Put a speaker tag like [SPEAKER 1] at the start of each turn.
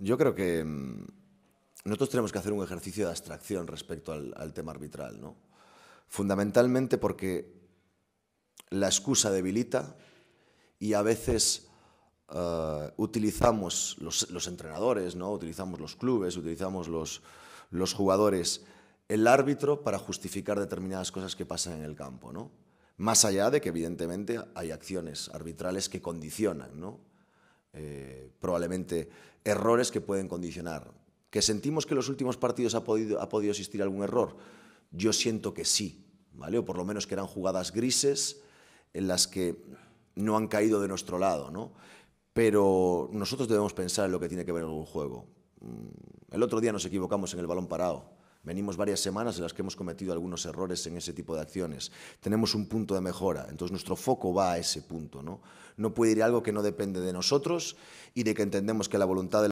[SPEAKER 1] Yo creo que mm, nosotros tenemos que hacer un ejercicio de abstracción respecto al, tema arbitral, ¿no? Fundamentalmente porque la excusa debilita y a veces eh, utilizamos los, entrenadores, ¿no? utilizamos los clubes, utilizamos los, los, jugadores, el árbitro para justificar determinadas cosas que pasan en el campo. ¿no? Más allá de que evidentemente hay acciones arbitrales que condicionan, ¿no? Eh, probablemente errores que pueden condicionar. ¿Que sentimos que en los últimos partidos ha podido, ha podido existir algún error? Yo siento que sí, ¿vale? O por lo menos que eran jugadas grises en las que no han caído de nuestro lado, ¿no? Pero nosotros debemos pensar en lo que tiene que ver con el juego. Mm, el otro día nos equivocamos en el balón parado. Venimos varias semanas en las que hemos cometido algunos errores en ese tipo de acciones. Tenemos un punto de mejora, entonces nuestro foco va a ese punto. No, no puede ir algo que no depende de nosotros y de que entendemos que la voluntad